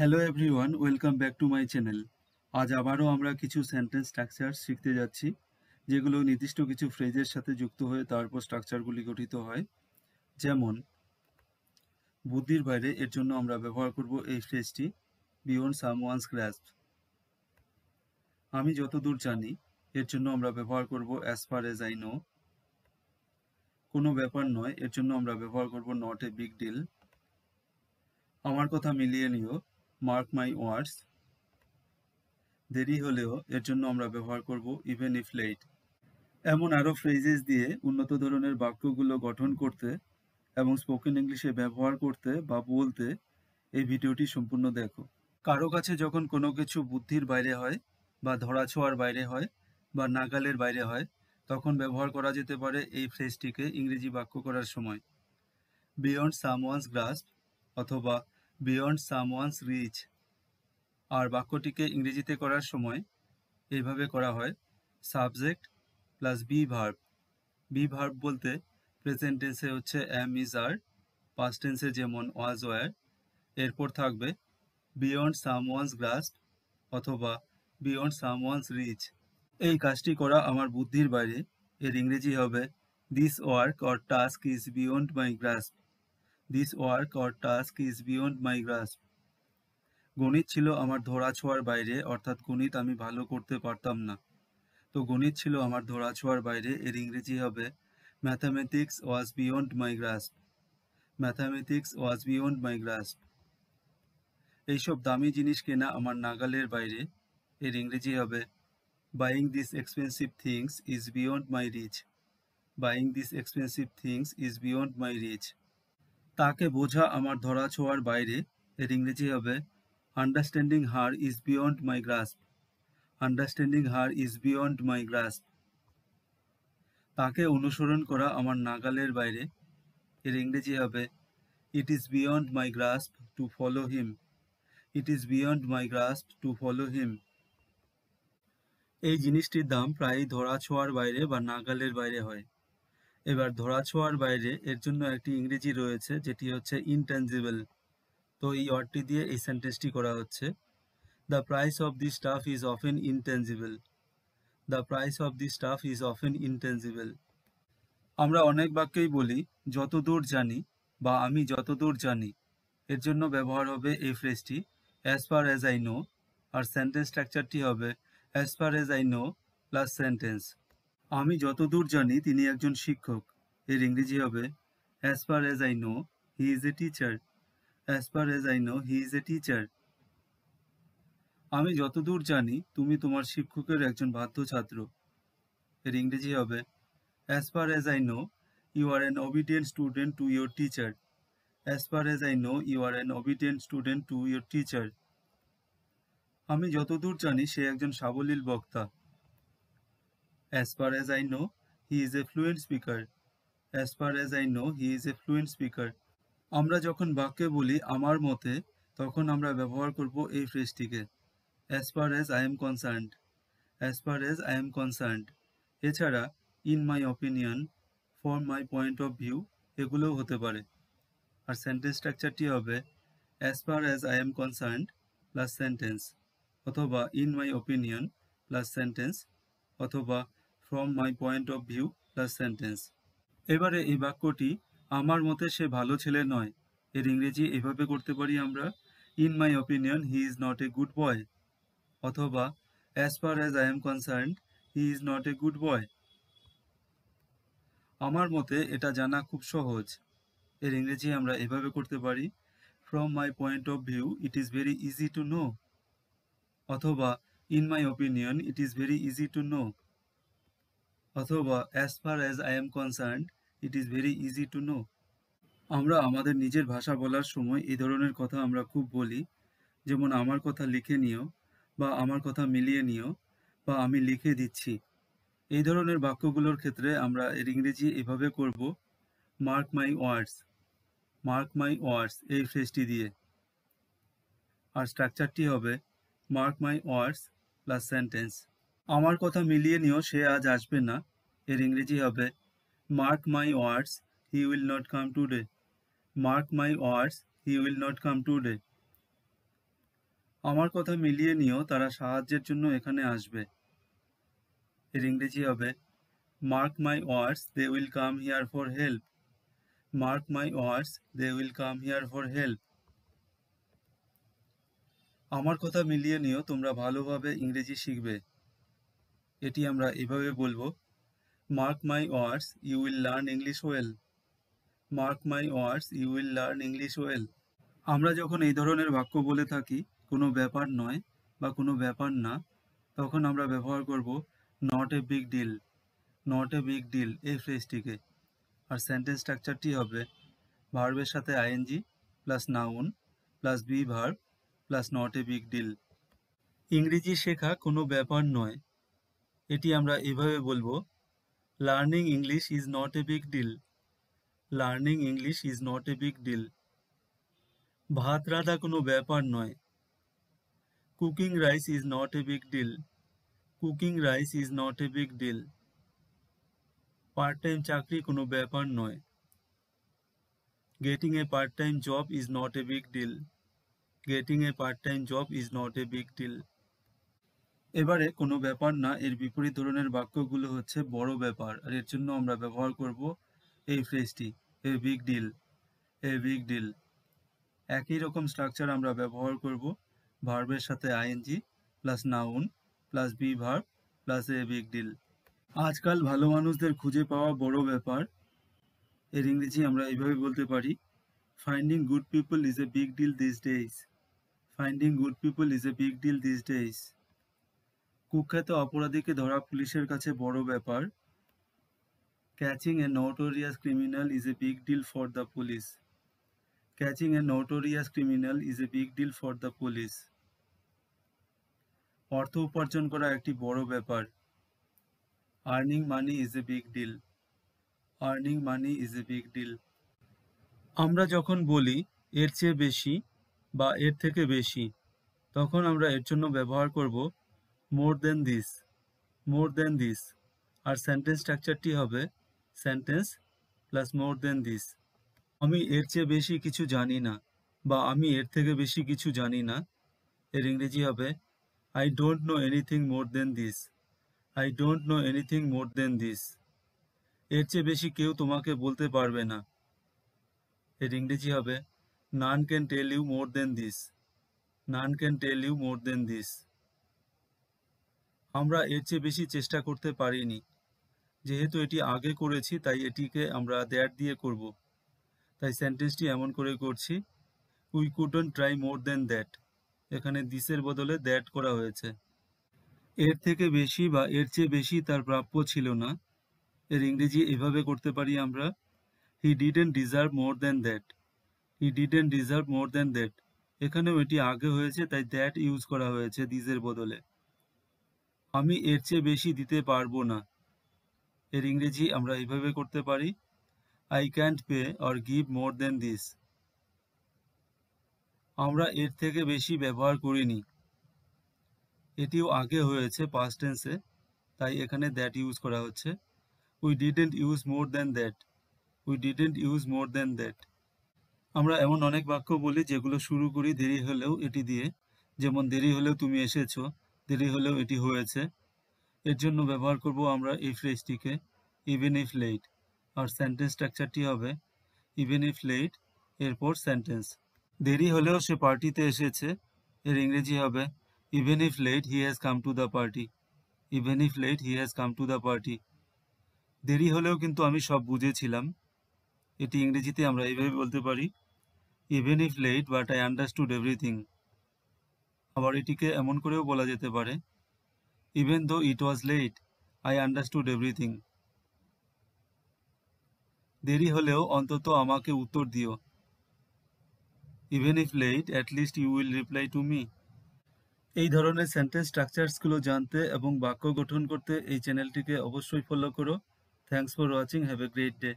Hello everyone welcome back to my channel আজ আবারও আমরা কিছু সেন্টেন্স স্ট্রাকচার শিখতে যাচ্ছি যেগুলো নির্দিষ্ট কিছু ফ্রেজের সাথে যুক্ত হয়ে তারপর স্ট্রাকচারগুলি গঠিত হয় যেমন বুদ্ধির বাইরে এর জন্য আমরা ব্যবহার করব এই ফ্রেজটি বিওন সাম ওয়ান্স গ্রাস্প আমি যতদূর জানি এর জন্য আমরা ব্যবহার করব as far as I know কোনো ব্যাপার নয় এর জন্য আমরা ব্যবহার করব নট এ বিগ ডিল আমার কথা মিলিয়ে নিও মার্ক মাই ওয়ার্ডস দেরি হলেও এর জন্য আমরা ব্যবহার করব ইভেন ইফ লেট এমন আরও ফ্রেজেস দিয়ে উন্নত ধরনের বাক্যগুলো গঠন করতে এবং স্পোকেন ইংলিশে ব্যবহার করতে বা বলতে এই ভিডিওটি সম্পূর্ণ দেখো কারো কাছে যখন কোনো কিছু বুদ্ধির বাইরে হয় বা ধরাছোঁয়ার বাইরে হয় বা নাগালের বাইরে হয় তখন ব্যবহার করা যেতে পারে এই ফ্রেজটিকে ইংরেজি বাক্য করার সময় বিয়ন্ড সামওয়ান্স গ্রাস অথবা বিয়ন্ড সামওয়ানস রিচ আর বাক্যটিকে ইংরেজিতে করার সময় এইভাবে করা হয় subject plus be verb be verb বলতে প্রেজেন্ট টেন্সে হচ্ছে অ্যাম ইজ আর পাস্ট টেন্সে যেমন ওয়াজ ওয়ার এরপর থাকবে বিয়ন্ড সামওয়ানস গ্রাস্ট অথবা বিয়ন্ড সামওয়ানস রিচ এই কাজটি করা আমার বুদ্ধির বাইরে এর ইংরেজি হবে this work or task is beyond my grasp this work or task is beyond my grasp গণিত ছিল আমার ধরাছোঁয়ার বাইরে অর্থাৎ গণিত আমি ভালো করতে পারতাম না তো গণিত ছিল আমার ধরাছোঁয়ার বাইরে এর ইংরেজি হবে mathematics was beyond my grasp mathematics was beyond my grasp এইসব দামি জিনিস কেনা আমার নাগালের বাইরে এর ইংরেজি হবে buying this expensive things is beyond my reach buying this expensive things is beyond my reach তাকে বোঝা আমার ধরাছোঁয়ার বাইরে এর ইংরেজি হবে understanding her is beyond my grasp understanding her is beyond my grasp তাকে অনুসরণ করা আমার নাগালের বাইরে এর ইংরেজি হবে it is beyond my grasp to follow him it is beyond my grasp to follow him এই জিনিসটির দাম প্রায়ই ধরা ছোঁয়ার বাইরে বা নাগালের বাইরে হয় এবার ধরাছোঁয়ার বাইরে এর জন্য একটি ইংরেজি রয়েছে যেটি হচ্ছে ইনটেনজিবল তো এই ওয়ার্ডটি দিয়ে এই সেন্টেন্সটি করা হচ্ছে the price of the stuff is often intangible the price of the stuff is often intangible আমরা অনেক বাক্যেই বলি যতদূর জানি বা আমি যতদূর জানি এর জন্য ব্যবহার হবে এই ফ্রেজটি as far as I know আর সেন্টেন্স স্ট্রাকচারটি হবে as far as I know plus sentence আমি যতদূর জানি তিনি একজন শিক্ষক এর ইংরেজি হবে as far as I know he is a teacher as far as I know he is a teacher আমি যতদূর জানি তুমি তোমার শিক্ষকের একজন বাধ্য ছাত্র এর ইংরেজি হবে as far as I know you are an obedient student to your teacher as far as I know you are an obedient student to your teacher আমি যতদূর জানি সে একজন সাবলীল বক্তা As far as I know, he is a fluent speaker. As far as I know, he is a fluent speaker. আমরা যখন বাক্যে বলি আমার মতে তখন আমরা ব্যবহার করব এই ফ্রেজটিকে as far as I am concerned as far as I am concerned এছাড়া in my opinion for my point of view এগুলোও হতে পারে আর সেন্টেন্স স্ট্রাকচারটি হবে as far as I am concerned plus sentence অথবা in my opinion plus sentence অথবা from my point of view the sentence এবারে এই বাক্যটি আমার মতে সে ভালো ছেলে নয় এর ইংরেজি এভাবে করতে পারি আমরা in my opinion he is not a good boy অথবা as far as I am concern he is not a good boy আমার মতে এটা জানা খুব সহজ এর ইংরেজি আমরা এভাবে করতে পারি from my point of view it is very easy to know অথবা in my opinion it is very easy to know অথবা as far as I am concern it is very easy to know আমরা আমাদের নিজের ভাষা বলার সময় এই ধরনের কথা আমরা খুব বলি যেমন আমার কথা লিখে নিও বা আমার কথা মিলিয়ে নিও বা আমি লিখে দিচ্ছি এই ধরনের বাক্যগুলোর ক্ষেত্রে আমরা এর ইংরেজি এভাবে করব mark my words mark my ওয়ার্ডস এই ফ্রেজটি দিয়ে আর স্ট্রাকচারটি হবে mark my words plus sentence আমার কথা মিলিয়ে নিও সে আজ আসবে না এর ইংরেজি হবে mark my words he will not come today mark my words he will not come today আমার কথা মিলিয়ে নিও তারা সাহায্যের জন্য এখানে আসবে এর ইংরেজি হবে mark my words they will come here for help mark my words they will come here for help আমার কথা মিলিয়ে নিও তোমরা ভালোভাবে ইংরেজি শিখবে এটি আমরা এভাবে বলবো mark my words you will learn English well mark my words you will learn English well আমরা যখন এই ধরনের বাক্য বলে থাকি কোনো ব্যাপার নয় বা কোনো ব্যাপার না তখন আমরা ব্যবহার করব not a big deal not a big deal এই ফ্রেজটিকে আর সেন্টেন্স স্ট্রাকচারটি হবে ভার্বের সাথে ING plus noun plus be verb plus not a big deal ইংরেজি শেখা কোনো ব্যাপার নয় এটি আমরা এইভাবে বলবো learning English is not a big deal learning English is not a big deal ভাত রান্না কোনো ব্যাপার নয় cooking rice is not a big deal cooking rice is not a big deal part time চাকরি কোনো ব্যাপার নয় getting a part time job is not a big deal getting a part time job is not a big deal এবারে কোনো ব্যাপার না এর বিপরীত ধরনের বাক্যগুলো হচ্ছে বড় ব্যাপার আর এর জন্য আমরা ব্যবহার করব এই ফ্রেজটি a big deal a big deal একই রকম স্ট্রাকচার আমরা ব্যবহার করব ভার্বের সাথে ING plus noun plus be verb plus a big deal আজকাল ভালো মানুষদের খুঁজে পাওয়া বড় ব্যাপার এর ইংরেজি আমরা এইভাবে বলতে পারি finding good people is a big deal this days finding good people is a big deal this days কুখ্যাত অপরাধীকে ধরা পুলিশের কাছে বড় ব্যাপার catching a notorious criminal is a big deal for the police catching a notorious criminal is a big deal for the police অর্থ উপার্জন করা একটি বড় ব্যাপার earning money is a big deal earning money is a big deal আমরা যখন বলি এর চেয়ে বেশি বা এর থেকে বেশি তখন আমরা এর জন্য ব্যবহার করব more than this more than this আর সেন্টেন্স স্ট্রাকচারটি হবে sentence plus more than this আমি এর চেয়ে বেশি কিছু জানি না বা আমি এর থেকে বেশি কিছু জানি না এর ইংরেজি হবে I don't know anything more than this I don't know anything more than this এর চেয়ে বেশি কেউ তোমাকে বলতে পারবে না এর ইংরেজি হবে none can tell you more than this none can tell you more than this আমরা এর চেয়ে বেশি চেষ্টা করতে পারিনি যেহেতু এটি আগে করেছি তাই এটিকে আমরা দ্যাট দিয়ে করব তাই সেন্টেন্সটি এমন করে করছি we couldn't try more than that এখানে দিসের বদলে দ্যাট করা হয়েছে এর থেকে বেশি বা এর চেয়ে বেশি তার প্রাপ্য ছিল না এর ইংরেজি এভাবে করতে পারি আমরা he didn't deserve more than that he didn't deserve more than that এখানেও এটি আগে হয়েছে তাই দ্যাট ইউজ করা হয়েছে দিজের বদলে আমি এর চেয়ে বেশি দিতে পারবো না এর ইংরেজি আমরা এইভাবে করতে পারি I can't pay or give more than this আমরা এর থেকে বেশি ব্যবহার করিনি এটিও আগে হয়েছে পাস্ট টেন্সে তাই এখানে দ্যাট ইউজ করা হচ্ছে we didn't use more than that we didn't use more than that আমরা এমন অনেক বাক্য বলি যেগুলো শুরু করি দেরি হলেও এটি দিয়ে যেমন দেরি হলেও তুমি এসেছো দেরি হলেও এটি হয়েছে এর জন্য ব্যবহার করব আমরা এই ফ্রেজটিকে ইভেন ইফ লেট আর সেন্টেন্স স্ট্রাকচারটি হবে ইভেন ইফ লেট এরপর সেন্টেন্স দেরি হলেও সে পার্টিতে এসেছে এর ইংরেজি হবে even if late he has come to the party even if late he has come to the party দেরি হলেও কিন্তু আমি সব বুঝেছিলাম এটি ইংরেজিতে আমরা এইভাবে বলতে পারি even if late but I understood everything আবার এটিকে এমন করেও বলা যেতে পারে even though it was late I understood everything দেরি হলেও অন্তত আমাকে উত্তর দিও even if late at least you will reply to me এই ধরনের সেন্টেন্স স্ট্রাকচার্সগুলো জানতে এবং বাক্য গঠন করতে এই চ্যানেলটিকে অবশ্যই ফলো করো thanks for watching have a great day